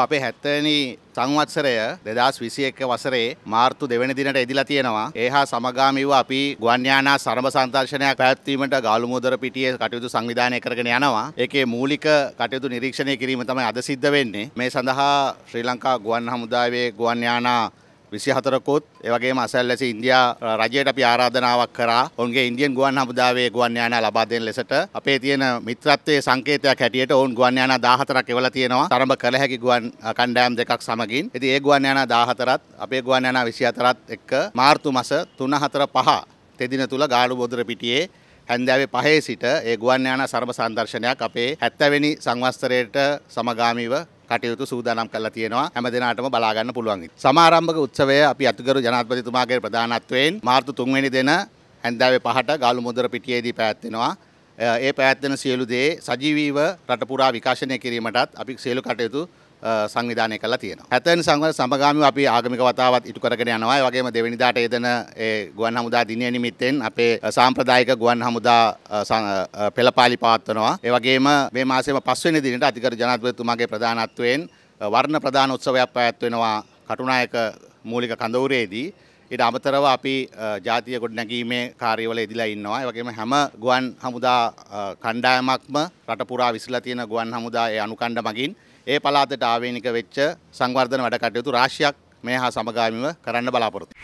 අපේ හැත්තනි සංවත්සරය දෙදස් විසියක වසරේ මාර්තු දෙවැනි දිනට එදිලා තියෙනවා. ඒ හා සමගාමීව අපි ගුවන්යානා සරඹ සංදර්ශනයක් පැවැත්වීමට ගාලුමුදර පිටියේ කටයුතු සංවිධානය කරගෙන යනවා. ඒකේ මූලික කටයුතු නිරීක්ෂණය කිරීම තමයි අද සිද්ධ වෙන්නේ. මේ සඳහා ශ්‍රී ලංකා ගුවන් හමුදාවේ ගුවන්යානා විසි හතරකොත් ඒවගේ මසල්ලෙස ඉන්දයා රජයට අපි ආරාධනාවක් කරා ඔන්ගේ ඉන්දියන් ගුවන් හමුදාවේ ගුවන් යානා ලබා දෙන ලෙසට අපේ තියෙන මිත්‍රත්වයේ සංකේතයක් හැටියට ඔවුන් ගුවන් යානා 14ක් එවලා තියෙනවා තරඹ කළ හැකි ගුවන් කණ්ඩායම් දෙකක් සමගින්. ඉතින් ඒ ගුවන් යානා 14ත් අපේ ගුවන් යානා 24ත් එක්ක මාර්තු මාස 3 4 5 තෙදින තුල ගාලු බොදුර පිටියේ හැන්දෑවේ පහේ සිට ඒ ගුවන් යානා සර්ව සංදර්ශනයක් අපේ 70 වෙනි සංවස්තරයට සමගාමීව කටයුතු සූදානම් කරලා තියෙනවා හැම දිනාටම බලා ගන්න පුළුවන්. සමාරම්භක උත්සවය අපි අතුගරු ජනාධිපතිතුමාගේ ප්‍රධානත්වයෙන් මාර්තු 3 වෙනි දින හැන්දෑවේ 5ට ගාලු මුදර පිටියේදී පැවැත්වෙනවා. ඒ පැවැත්වෙන සියලු දේ සජීවීව රට පුරා විකාශනය කිරීමටත් අපි සියලු කටයුතු සංවිධානය කළා තියෙනවා. හැතැන් සංවර සමගාමීව අපි ආගමික වතාවත් ඉටු කරගෙන යනවා. ඒ වගේම දෙවෙනිදාට යෙදෙන ඒ ගුවන් හමුදා දිනය නිමිත්තෙන් අපේ සාම්ප්‍රදායික ගුවන් හමුදා පෙළපාලි පවත්වනවා. ඒ වගේම මේ මාසෙම 5 වෙනි දිනට අධිකර ජනාධිපතිතුමාගේ ප්‍රධානත්වයෙන් වර්ණ ප්‍රධාන උත්සවයක් පැවැත්වෙනවා කටුනායක මූලික කඳවුරේදී ඊට අමතරව අපි ජාතිය ගොඩනැගීමේ කාර්යවල යෙදිලා ඉන්නවා. ඒ වගේම හැම ගුවන් හමුදා කණ්ඩායමක්ම රට පුරා විසලා තියෙන ගුවන් හමුදා ඒ අනුකණ්ඩ මගින් ඒ පළාතට ආවේනික වෙච්ච සංවර්ධන වැඩ කටයුතු රාශියක් මේ හා සමගාමීව කරන්න බලාපොරොත්තු